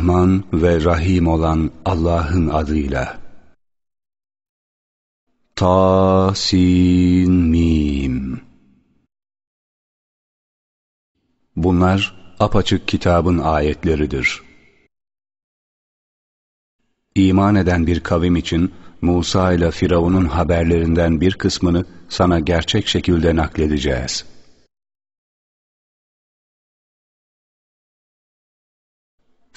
Rahman ve Rahim olan Allah'ın adıyla. Tasin Mim Bunlar apaçık kitabın ayetleridir. İman eden bir kavim için Musa ile Firavun'un haberlerinden bir kısmını sana gerçek şekilde nakledeceğiz.''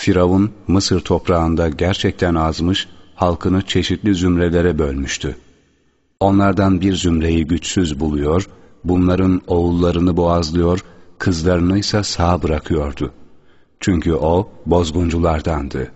Firavun Mısır toprağında gerçekten azmış, halkını çeşitli zümrelere bölmüştü. Onlardan bir zümreyi güçsüz buluyor, bunların oğullarını boğazlıyor, kızlarını ise sağ bırakıyordu. Çünkü o bozgunculardandı.''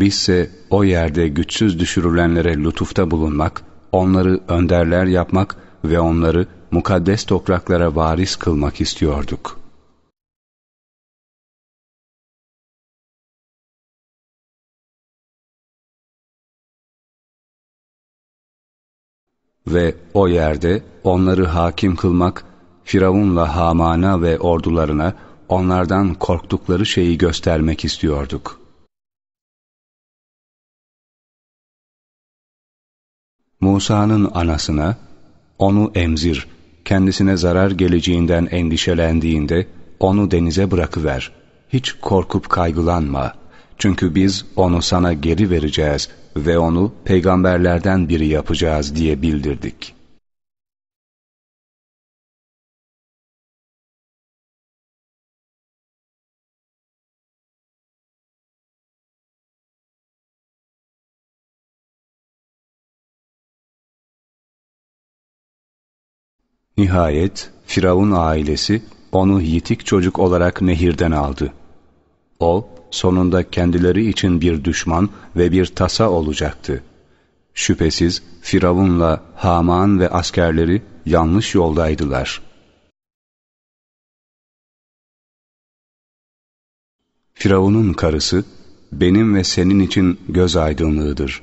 Bizse o yerde güçsüz düşürülenlere lütufta bulunmak, onları önderler yapmak ve onları mukaddes topraklara varis kılmak istiyorduk. Ve o yerde onları hakim kılmak, Firavun'la Haman'a ve ordularına onlardan korktukları şeyi göstermek istiyorduk.'' Musa'nın anasına, onu emzir, kendisine zarar geleceğinden endişelendiğinde onu denize bırakıver. Hiç korkup kaygılanma. Çünkü biz onu sana geri vereceğiz ve onu peygamberlerden biri yapacağız diye bildirdik.'' Nihayet Firavun ailesi onu yitik çocuk olarak nehirden aldı. O sonunda kendileri için bir düşman ve bir tasa olacaktı. Şüphesiz Firavun'la Haman ve askerleri yanlış yoldaydılar. Firavun'un karısı, benim ve senin için göz aydınlığıdır.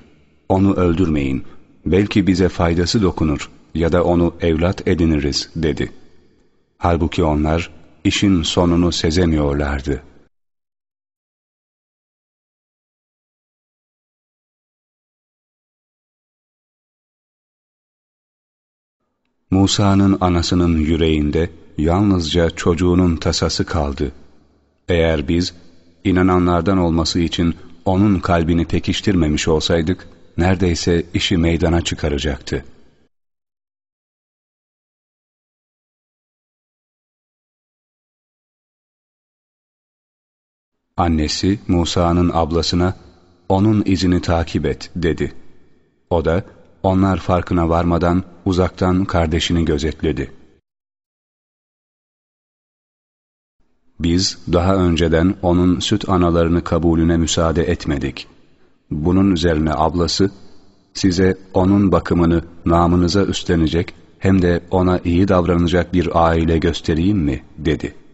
Onu öldürmeyin, belki bize faydası dokunur ya da onu evlat ediniriz dedi. Halbuki onlar işin sonunu sezemiyorlardı. Musa'nın anasının yüreğinde yalnızca çocuğunun tasası kaldı. Eğer biz inananlardan olması için onun kalbini pekiştirmemiş olsaydık, neredeyse işi meydana çıkaracaktı.'' Annesi Musa'nın ablasına onun izini takip et dedi. O da onlar farkına varmadan uzaktan kardeşini gözetledi. Biz daha önceden onun süt analarını kabulüne müsaade etmedik. Bunun üzerine ablası size onun bakımını namınıza üstlenecek hem de ona iyi davranacak bir aile göstereyim mi dedi.''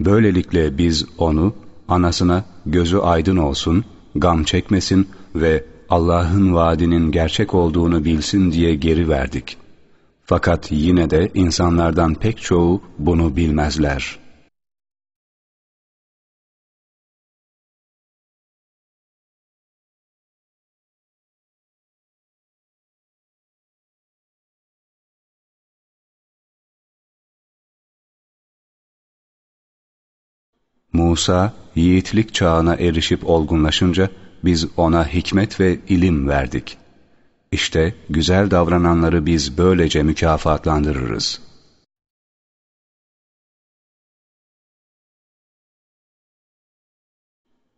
Böylelikle biz onu, anasına gözü aydın olsun, gam çekmesin ve Allah'ın vaadinin gerçek olduğunu bilsin diye geri verdik. Fakat yine de insanlardan pek çoğu bunu bilmezler.'' Musa yiğitlik çağına erişip olgunlaşınca biz ona hikmet ve ilim verdik. İşte güzel davrananları biz böylece mükafatlandırırız.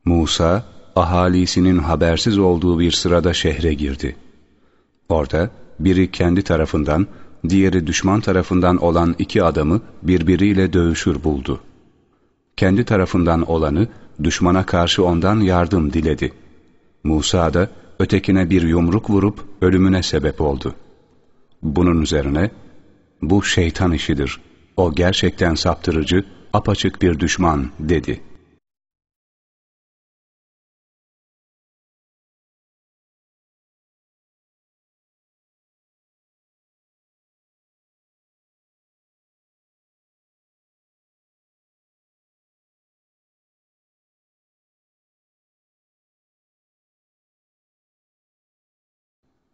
Musa, ahalisinin habersiz olduğu bir sırada şehre girdi. Orada biri kendi tarafından, diğeri düşman tarafından olan iki adamı birbiriyle dövüşür buldu kendi tarafından olanı, düşmana karşı ondan yardım diledi. Musa da ötekine bir yumruk vurup ölümüne sebep oldu. Bunun üzerine, bu şeytan işidir, o gerçekten saptırıcı, apaçık bir düşman dedi.''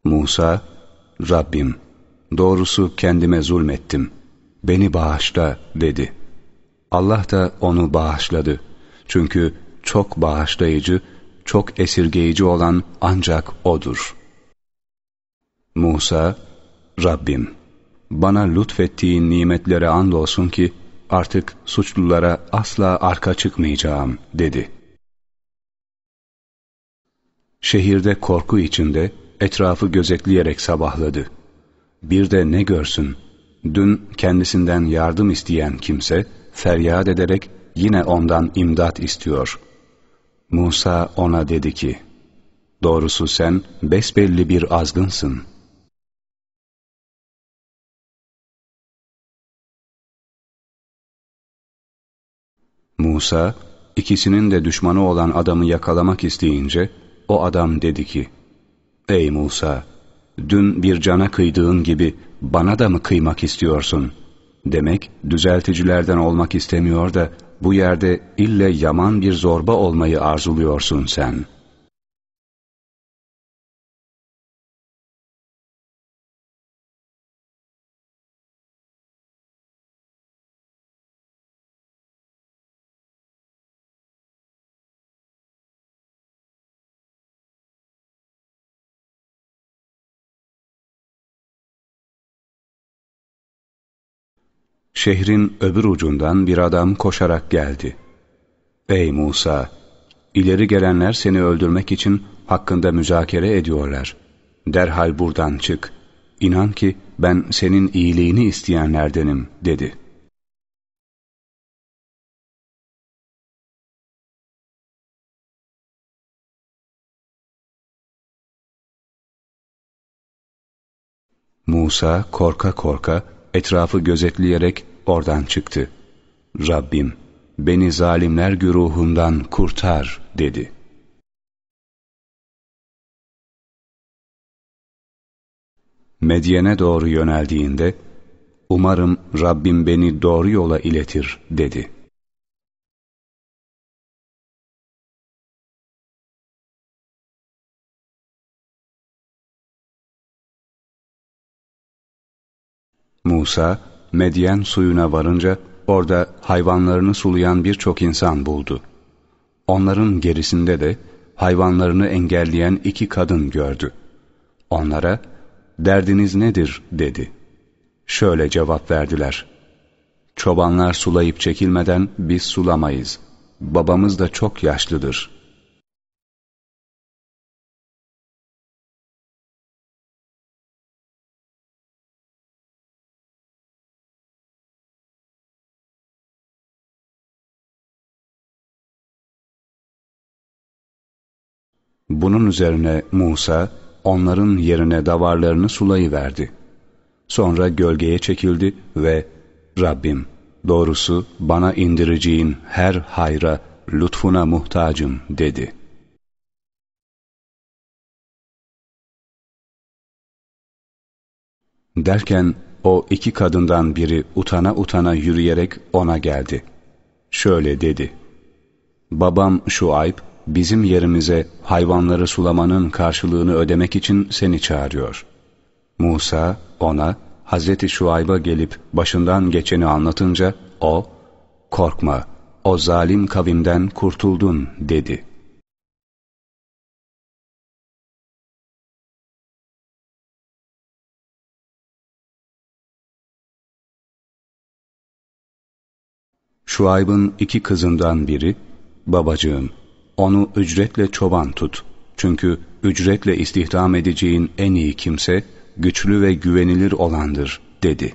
Musa, Rabbim, doğrusu kendime zulmettim, beni bağışla dedi. Allah da onu bağışladı. Çünkü çok bağışlayıcı, çok esirgeyici olan ancak O'dur. Musa, Rabbim, bana lütfettiğin nimetlere andolsun ki, artık suçlulara asla arka çıkmayacağım, dedi. Şehirde korku içinde, Etrafı gözetleyerek sabahladı. Bir de ne görsün, dün kendisinden yardım isteyen kimse feryat ederek yine ondan imdat istiyor. Musa ona dedi ki, Doğrusu sen besbelli bir azgınsın.'' Musa, ikisinin de düşmanı olan adamı yakalamak isteyince, o adam dedi ki, Ey Musa! Dün bir cana kıydığın gibi bana da mı kıymak istiyorsun? Demek düzelticilerden olmak istemiyor da bu yerde ille yaman bir zorba olmayı arzuluyorsun sen.'' şehrin öbür ucundan bir adam koşarak geldi. Ey Musa! İleri gelenler seni öldürmek için hakkında müzakere ediyorlar. Derhal buradan çık. İnan ki ben senin iyiliğini isteyenlerdenim, dedi. Musa korka korka etrafı gözetleyerek oradan çıktı. Rabbim beni zalimler güruhundan kurtar dedi. Medyen'e doğru yöneldiğinde, umarım Rabbim beni doğru yola iletir dedi. Musa, Medyen suyuna varınca orada hayvanlarını sulayan birçok insan buldu. Onların gerisinde de hayvanlarını engelleyen iki kadın gördü. Onlara, derdiniz nedir dedi. Şöyle cevap verdiler. Çobanlar sulayıp çekilmeden biz sulamayız. Babamız da çok yaşlıdır.'' Bunun üzerine Musa onların yerine davarlarını sulayıverdi. Sonra gölgeye çekildi ve Rabbim doğrusu bana indireceğin her hayra lütfuna muhtacım dedi.'' Derken o iki kadından biri utana utana yürüyerek ona geldi. Şöyle dedi. Babam Şuayb bizim yerimize hayvanları sulamanın karşılığını ödemek için seni çağırıyor. Musa ona Hazreti Şuayb'a gelip başından geçeni anlatınca o, korkma o zalim kavimden kurtuldun dedi.'' Şuayb'ın iki kızından biri, babacığım onu ücretle çoban tut. Çünkü ücretle istihdam edeceğin en iyi kimse, güçlü ve güvenilir olandır, dedi.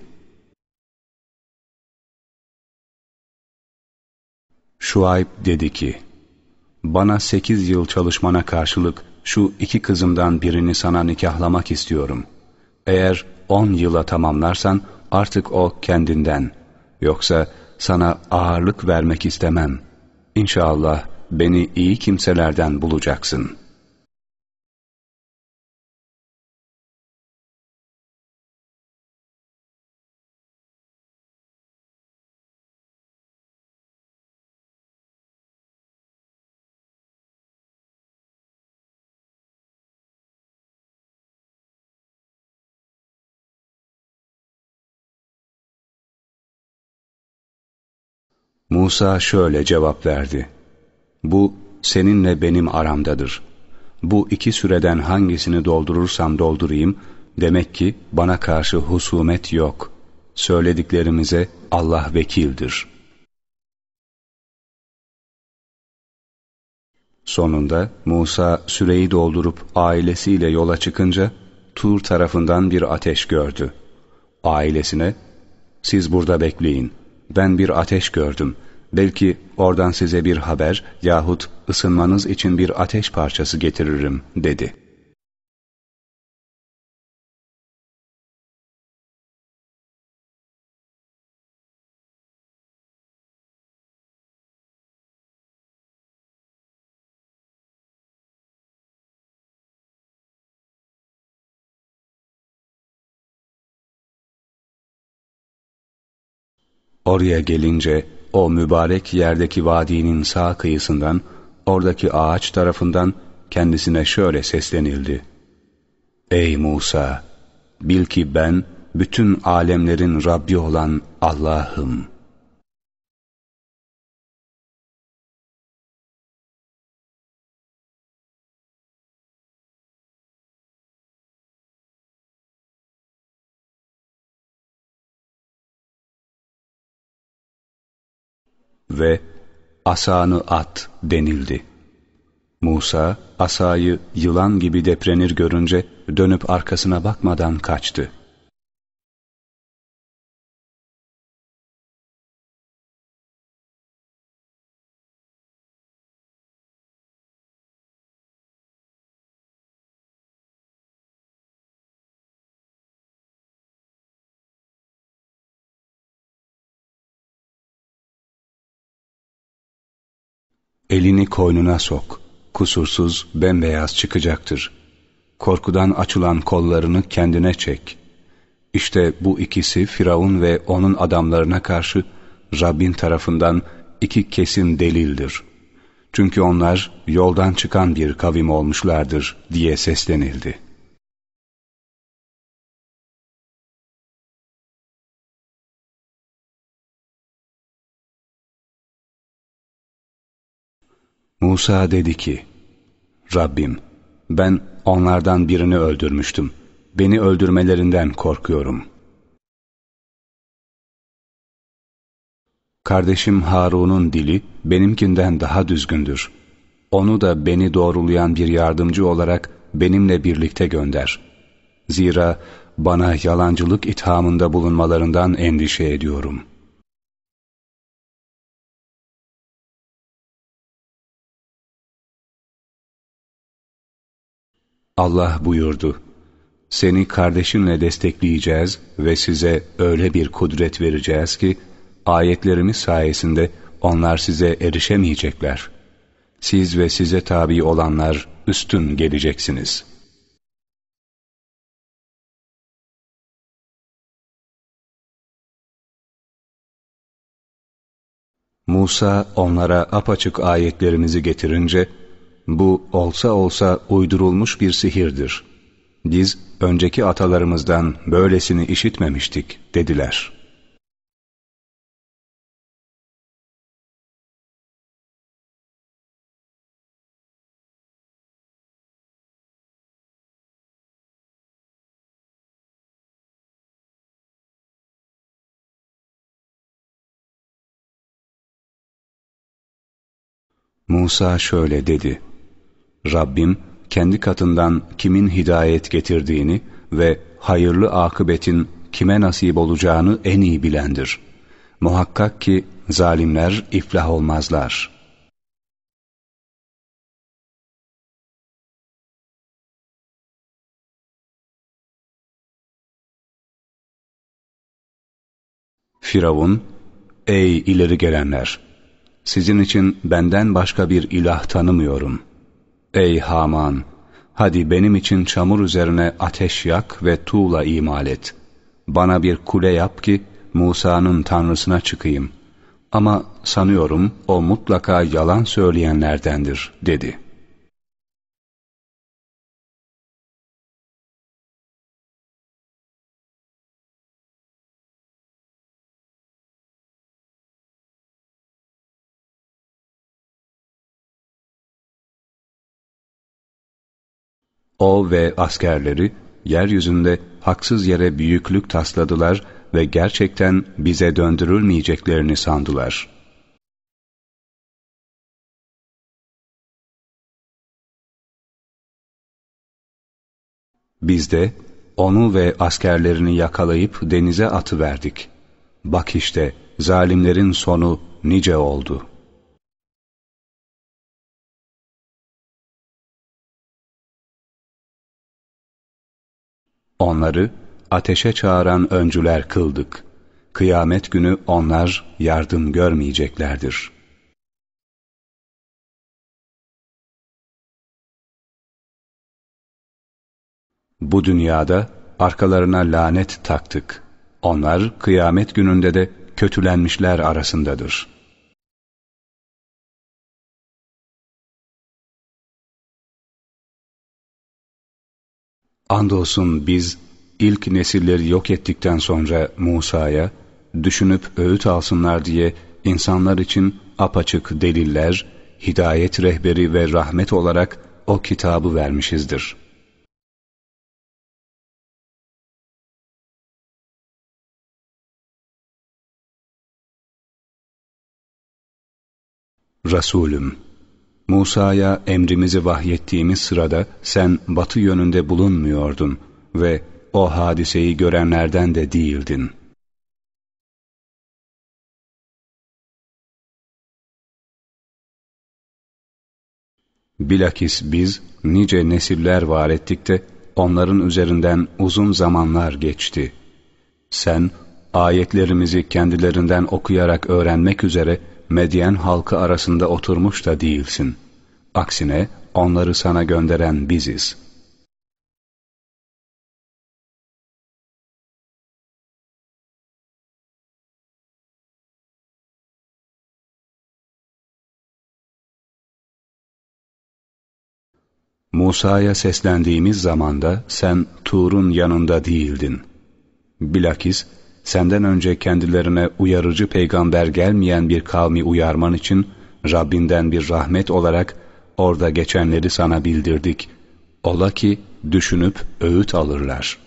Şuayb dedi ki, Bana sekiz yıl çalışmana karşılık şu iki kızımdan birini sana nikahlamak istiyorum. Eğer on yıla tamamlarsan artık o kendinden. Yoksa sana ağırlık vermek istemem. İnşallah beni iyi kimselerden bulacaksın.'' Musa şöyle cevap verdi. Bu seninle benim aramdadır. Bu iki süreden hangisini doldurursam doldurayım, demek ki bana karşı husumet yok. Söylediklerimize Allah vekildir. Sonunda Musa süreyi doldurup ailesiyle yola çıkınca Tur tarafından bir ateş gördü. Ailesine, siz burada bekleyin, ben bir ateş gördüm.'' Belki oradan size bir haber yahut ısınmanız için bir ateş parçası getiririm dedi. Oraya gelince o mübarek yerdeki vadinin sağ kıyısından, oradaki ağaç tarafından kendisine şöyle seslenildi. Ey Musa! Bil ki ben bütün alemlerin Rabbi olan Allah'ım.'' ve asanı at denildi. Musa asayı yılan gibi deprenir görünce dönüp arkasına bakmadan kaçtı. Elini koynuna sok, kusursuz bembeyaz çıkacaktır. Korkudan açılan kollarını kendine çek. İşte bu ikisi Firavun ve onun adamlarına karşı Rabbin tarafından iki kesin delildir. Çünkü onlar yoldan çıkan bir kavim olmuşlardır diye seslenildi.'' Musa dedi ki, Rabbim, ben onlardan birini öldürmüştüm. Beni öldürmelerinden korkuyorum. Kardeşim Harun'un dili benimkinden daha düzgündür. Onu da beni doğrulayan bir yardımcı olarak benimle birlikte gönder. Zira bana yalancılık ithamında bulunmalarından endişe ediyorum.'' Allah buyurdu, seni kardeşinle destekleyeceğiz ve size öyle bir kudret vereceğiz ki, ayetlerimiz sayesinde onlar size erişemeyecekler. Siz ve size tabi olanlar üstün geleceksiniz. Musa onlara apaçık ayetlerimizi getirince, bu olsa olsa uydurulmuş bir sihirdir. Biz önceki atalarımızdan böylesini işitmemiştik dediler. Musa şöyle dedi: Rabbim kendi katından kimin hidayet getirdiğini ve hayırlı akıbetin kime nasip olacağını en iyi bilendir. Muhakkak ki zalimler iflah olmazlar.'' Firavun, ''Ey ileri gelenler! Sizin için benden başka bir ilah tanımıyorum. Ey Haman! Hadi benim için çamur üzerine ateş yak ve tuğla imal et. Bana bir kule yap ki Musa'nın tanrısına çıkayım. Ama sanıyorum o mutlaka yalan söyleyenlerdendir, dedi.'' O ve askerleri yeryüzünde haksız yere büyüklük tasladılar ve gerçekten bize döndürülmeyeceklerini sandılar. Biz de onu ve askerlerini yakalayıp denize atıverdik. Bak işte zalimlerin sonu nice oldu.'' Onları ateşe çağıran öncüler kıldık. Kıyamet günü onlar yardım görmeyeceklerdir.'' Bu dünyada arkalarına lanet taktık. Onlar kıyamet gününde de kötülenmişler arasındadır.'' Andolsun biz ilk nesilleri yok ettikten sonra Musa'ya düşünüp öğüt alsınlar diye insanlar için apaçık deliller, hidayet rehberi ve rahmet olarak o kitabı vermişizdir. Resulüm Musa'ya emrimizi vahyettiğimiz sırada sen batı yönünde bulunmuyordun ve o hadiseyi görenlerden de değildin. Bilakis biz nice nesiller var ettik de onların üzerinden uzun zamanlar geçti. Sen ayetlerimizi kendilerinden okuyarak öğrenmek üzere Medyen halkı arasında oturmuş da değilsin. Aksine onları sana gönderen biziz. Musa'ya seslendiğimiz zamanda sen Tur'un yanında değildin. Bilakis senden önce kendilerine uyarıcı peygamber gelmeyen bir kavmi uyarman için Rabbinden bir rahmet olarak orada geçenleri sana bildirdik. Ola ki düşünüp öğüt alırlar.''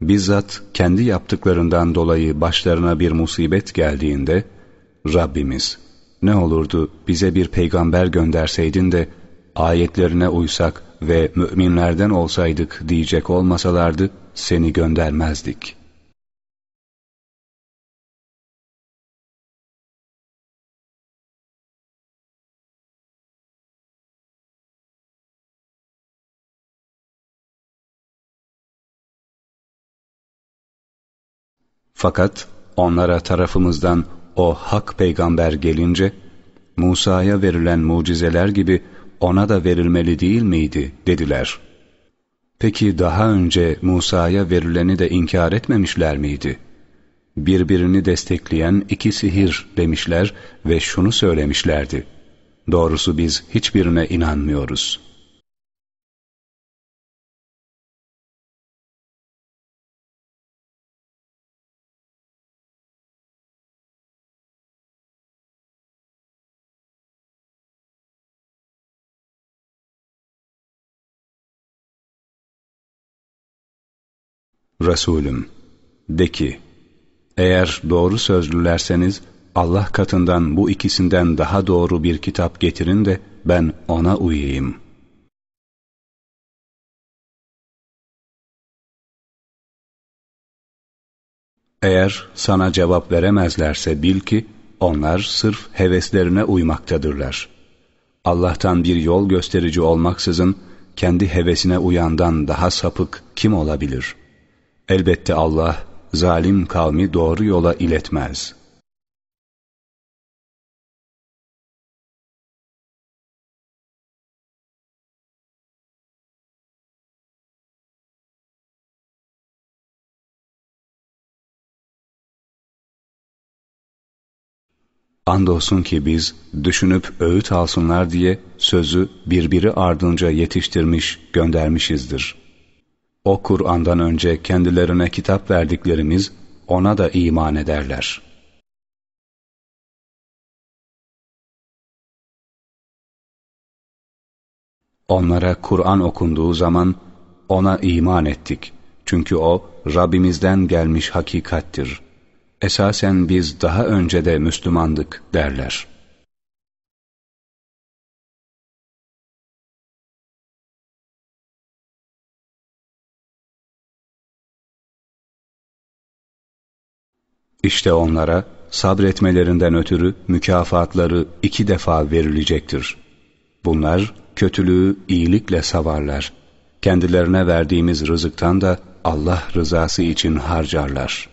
bizzat kendi yaptıklarından dolayı başlarına bir musibet geldiğinde Rabbimiz ne olurdu bize bir peygamber gönderseydin de ayetlerine uysak ve müminlerden olsaydık diyecek olmasalardı seni göndermezdik.'' Fakat onlara tarafımızdan o hak peygamber gelince, Musa'ya verilen mucizeler gibi ona da verilmeli değil miydi dediler. Peki daha önce Musa'ya verileni de inkar etmemişler miydi? Birbirini destekleyen iki sihir demişler ve şunu söylemişlerdi. Doğrusu biz hiçbirine inanmıyoruz.'' Resulüm, de ki, eğer doğru sözlülerseniz Allah katından bu ikisinden daha doğru bir kitap getirin de ben ona uyuyayım. Eğer sana cevap veremezlerse bil ki onlar sırf heveslerine uymaktadırlar. Allah'tan bir yol gösterici olmaksızın kendi hevesine uyandan daha sapık kim olabilir?'' Elbette Allah zalim kavmi doğru yola iletmez. Andolsun ki biz düşünüp öğüt alsınlar diye sözü birbiri ardınca yetiştirmiş göndermişizdir.'' O Kur'an'dan önce kendilerine kitap verdiklerimiz ona da iman ederler. Onlara Kur'an okunduğu zaman ona iman ettik. Çünkü o Rabbimizden gelmiş hakikattir. Esasen biz daha önce de Müslümandık derler.'' İşte onlara sabretmelerinden ötürü mükafatları iki defa verilecektir. Bunlar kötülüğü iyilikle savarlar. Kendilerine verdiğimiz rızıktan da Allah rızası için harcarlar.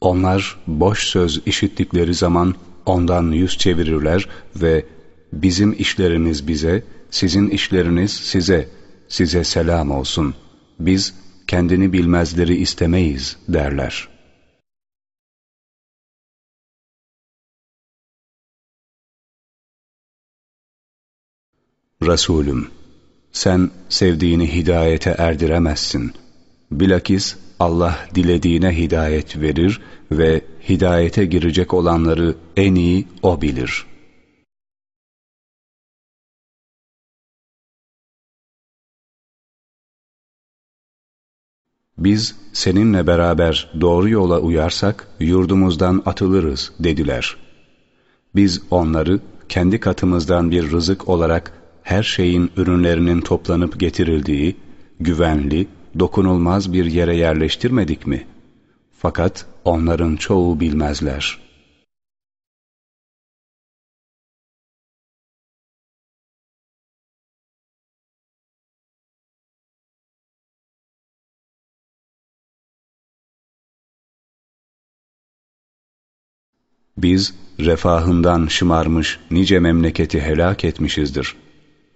Onlar boş söz işittikleri zaman ondan yüz çevirirler ve bizim işlerimiz bize, sizin işleriniz size, size selam olsun. Biz kendini bilmezleri istemeyiz derler. Resulüm, sen sevdiğini hidayete erdiremezsin. Bilakis Allah dilediğine hidayet verir ve hidayete girecek olanları en iyi O bilir.'' Biz seninle beraber doğru yola uyarsak yurdumuzdan atılırız dediler. Biz onları kendi katımızdan bir rızık olarak her şeyin ürünlerinin toplanıp getirildiği, güvenli, dokunulmaz bir yere yerleştirmedik mi? Fakat onların çoğu bilmezler.'' Biz refahından şımarmış nice memleketi helak etmişizdir.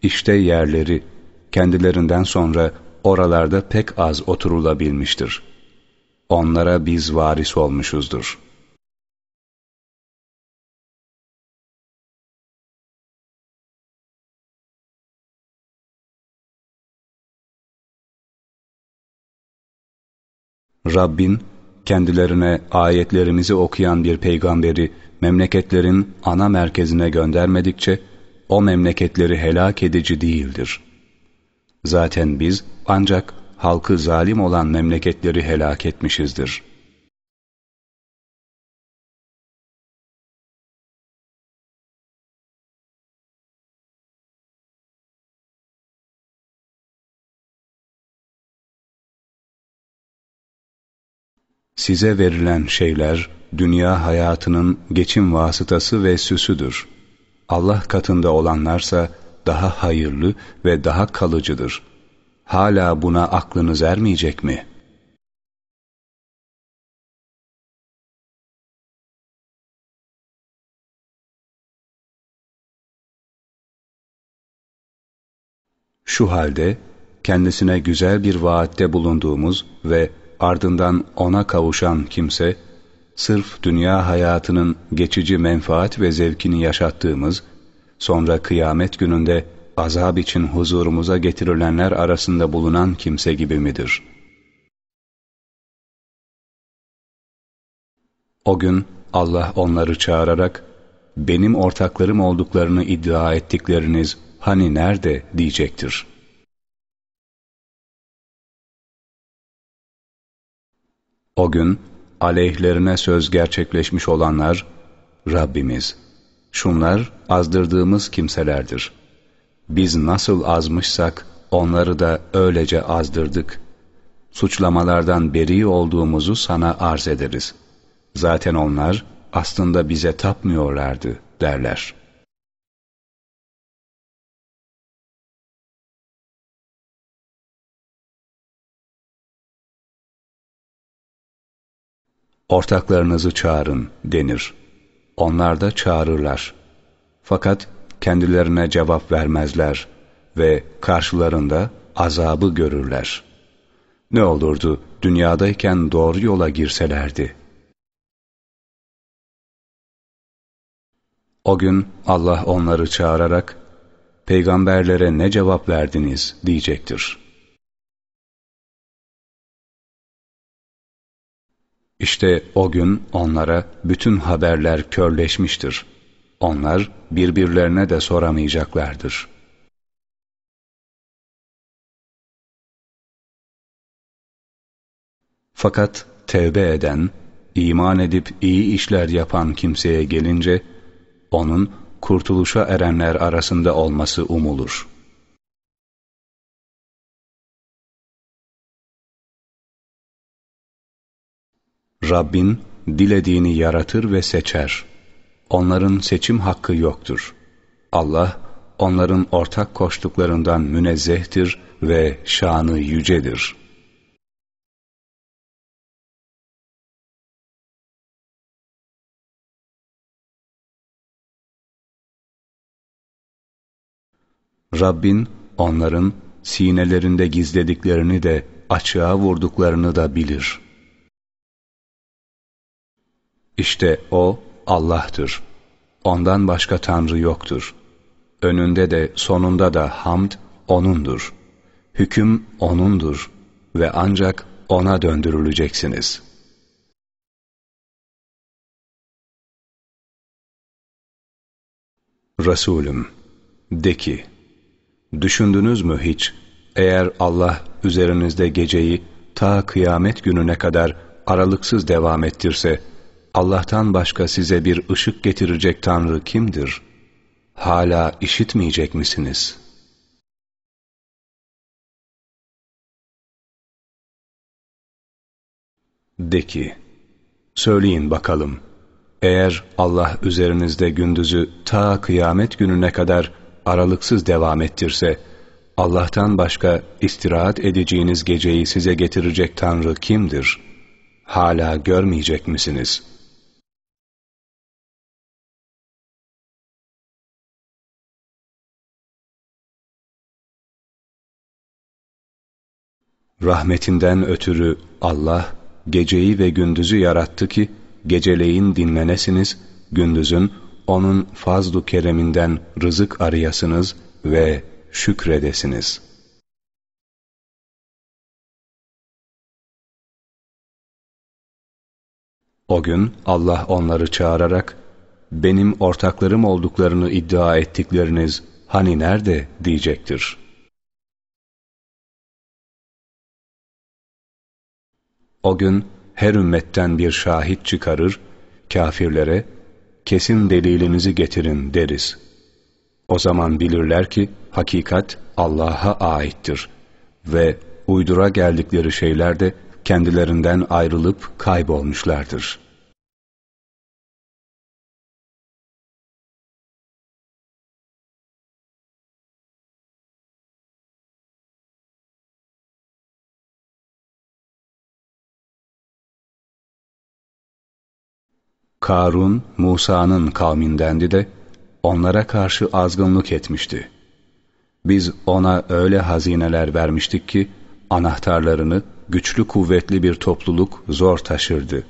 İşte yerleri kendilerinden sonra oralarda pek az oturulabilmiştir. Onlara biz varis olmuşuzdur. Rabbin kendilerine ayetlerimizi okuyan bir peygamberi memleketlerin ana merkezine göndermedikçe o memleketleri helak edici değildir. Zaten biz ancak halkı zalim olan memleketleri helak etmişizdir.'' Size verilen şeyler dünya hayatının geçim vasıtası ve süsüdür. Allah katında olanlarsa daha hayırlı ve daha kalıcıdır. Hala buna aklınız ermeyecek mi?'' Şu halde kendisine güzel bir vaatte bulunduğumuz ve ardından ona kavuşan kimse, sırf dünya hayatının geçici menfaat ve zevkini yaşattığımız, sonra kıyamet gününde azab için huzurumuza getirilenler arasında bulunan kimse gibi midir? O gün Allah onları çağırarak, benim ortaklarım olduklarını iddia ettikleriniz hani nerede diyecektir.'' O gün aleyhlerine söz gerçekleşmiş olanlar, Rabbimiz, şunlar azdırdığımız kimselerdir. Biz nasıl azmışsak onları da öylece azdırdık. Suçlamalardan beri olduğumuzu sana arz ederiz. Zaten onlar aslında bize tapmıyorlardı derler.'' ortaklarınızı çağırın denir. Onlar da çağırırlar. Fakat kendilerine cevap vermezler ve karşılarında azabı görürler. Ne olurdu dünyadayken doğru yola girselerdi. O gün Allah onları çağırarak, peygamberlere ne cevap verdiniz diyecektir.'' İşte o gün onlara bütün haberler körleşmiştir. Onlar birbirlerine de soramayacaklardır. Fakat tevbe eden, iman edip iyi işler yapan kimseye gelince, onun kurtuluşa erenler arasında olması umulur.'' Rabbin dilediğini yaratır ve seçer. Onların seçim hakkı yoktur. Allah, onların ortak koştuklarından münezzehtir ve şanı yücedir. Rabbin onların sinelerinde gizlediklerini de açığa vurduklarını da bilir.'' İşte O Allah'tır. Ondan başka Tanrı yoktur. Önünde de sonunda da hamd O'nundur. Hüküm O'nundur ve ancak O'na döndürüleceksiniz. Resulüm, de ki, düşündünüz mü hiç, eğer Allah üzerinizde geceyi ta kıyamet gününe kadar aralıksız devam ettirse, Allah'tan başka size bir ışık getirecek Tanrı kimdir? Hala işitmeyecek misiniz? De ki, söyleyin bakalım, eğer Allah üzerinizde gündüzü ta kıyamet gününe kadar aralıksız devam ettirse, Allah'tan başka istirahat edeceğiniz geceyi size getirecek Tanrı kimdir? Hala görmeyecek misiniz?'' Rahmetinden ötürü Allah geceyi ve gündüzü yarattı ki geceleyin dinlenesiniz, gündüzün onun fazlu kereminden rızık arayasınız ve şükredesiniz. O gün Allah onları çağırarak, benim ortaklarım olduklarını iddia ettikleriniz hani nerede diyecektir.'' O gün her ümmetten bir şahit çıkarır, kafirlere kesin delilinizi getirin deriz. O zaman bilirler ki hakikat Allah'a aittir ve uydura geldikleri şeyler de kendilerinden ayrılıp kaybolmuşlardır.'' Karun, Musa'nın kavmindendi de onlara karşı azgınlık etmişti. Biz ona öyle hazineler vermiştik ki anahtarlarını güçlü kuvvetli bir topluluk zor taşırdı.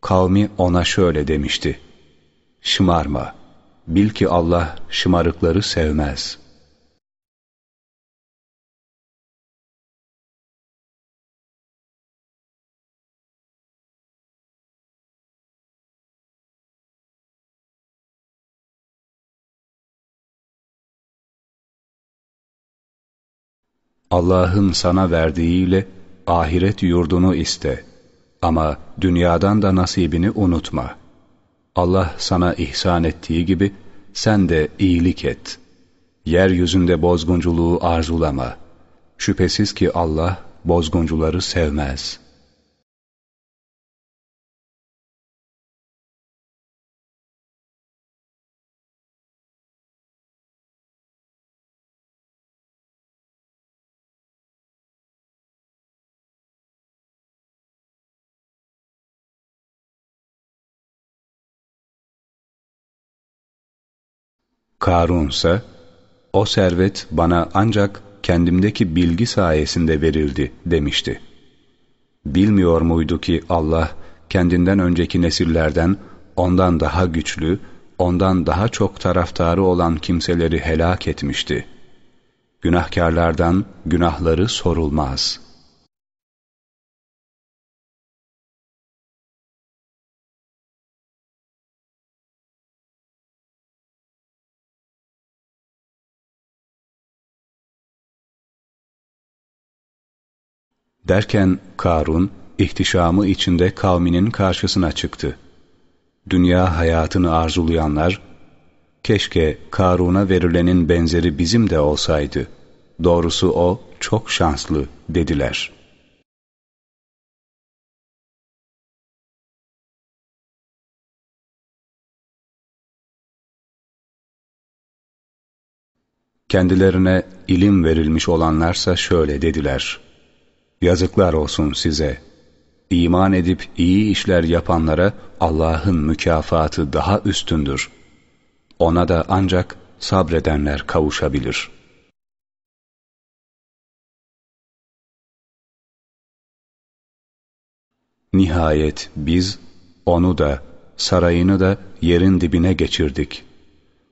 Kavmi ona şöyle demişti. Şımarma, bil ki Allah şımarıkları sevmez.'' Allah'ın sana verdiğiyle ahiret yurdunu iste. Ama dünyadan da nasibini unutma. Allah sana ihsan ettiği gibi sen de iyilik et. Yeryüzünde bozgunculuğu arzulama. Şüphesiz ki Allah bozguncuları sevmez.'' Karunsa, o servet bana ancak kendimdeki bilgi sayesinde verildi demişti. Bilmiyor muydu ki Allah kendinden önceki nesillerden ondan daha güçlü, ondan daha çok taraftarı olan kimseleri helak etmişti. Günahkarlardan günahları sorulmaz.'' Derken Karun, ihtişamı içinde kavminin karşısına çıktı. Dünya hayatını arzulayanlar, keşke Karun'a verilenin benzeri bizim de olsaydı. Doğrusu o çok şanslı dediler. Kendilerine ilim verilmiş olanlarsa şöyle dediler. Yazıklar olsun size. İman edip iyi işler yapanlara Allah'ın mükafatı daha üstündür. Ona da ancak sabredenler kavuşabilir. Nihayet biz onu da sarayını da yerin dibine geçirdik.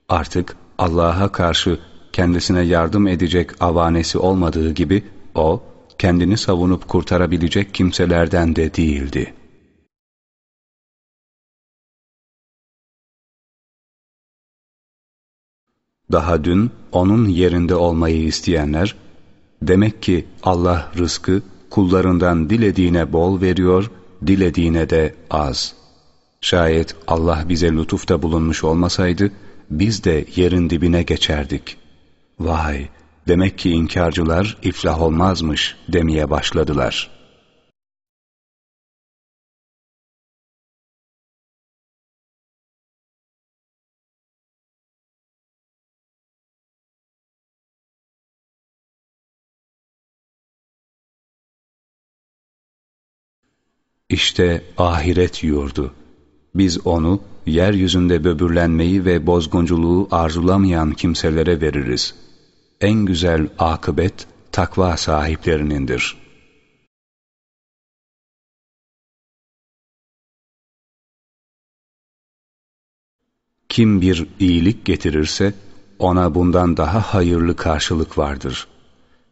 Artık Allah'a karşı kendisine yardım edecek avanesi olmadığı gibi o kendini savunup kurtarabilecek kimselerden de değildi. Daha dün onun yerinde olmayı isteyenler, demek ki Allah rızkı kullarından dilediğine bol veriyor, dilediğine de az. Şayet Allah bize lütufta bulunmuş olmasaydı, biz de yerin dibine geçerdik. Vay! demek ki inkarcılar iflah olmazmış demeye başladılar.'' İşte ahiret yurdu. Biz onu yeryüzünde böbürlenmeyi ve bozgunculuğu arzulamayan kimselere veririz.'' en güzel akıbet takva sahiplerinindir. Kim bir iyilik getirirse ona bundan daha hayırlı karşılık vardır.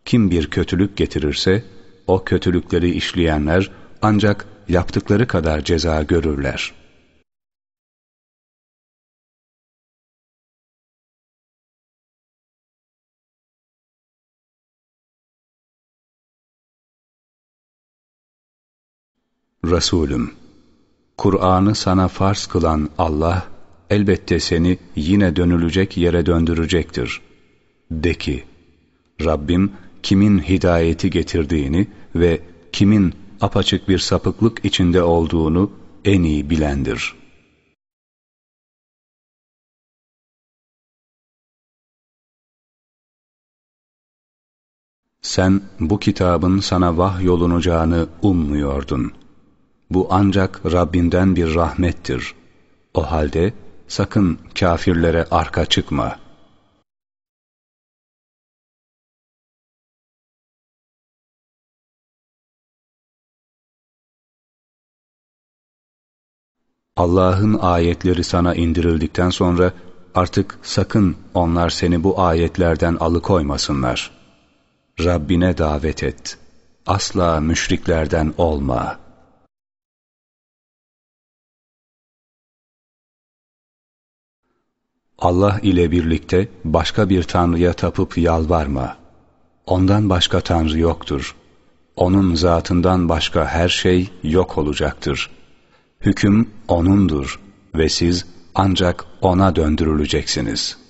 Kim bir kötülük getirirse o kötülükleri işleyenler ancak yaptıkları kadar ceza görürler.'' Resulüm, Kur'an'ı sana farz kılan Allah, elbette seni yine dönülecek yere döndürecektir. De ki, Rabbim kimin hidayeti getirdiğini ve kimin apaçık bir sapıklık içinde olduğunu en iyi bilendir. Sen bu kitabın sana vah yolunacağını ummuyordun.'' Bu ancak Rabbinden bir rahmettir. O halde sakın kafirlere arka çıkma.'' Allah'ın ayetleri sana indirildikten sonra artık sakın onlar seni bu ayetlerden alıkoymasınlar. Rabbine davet et. Asla müşriklerden olma.'' Allah ile birlikte başka bir tanrıya tapıp yalvarma. Ondan başka tanrı yoktur. Onun zatından başka her şey yok olacaktır. Hüküm O'nundur ve siz ancak O'na döndürüleceksiniz.''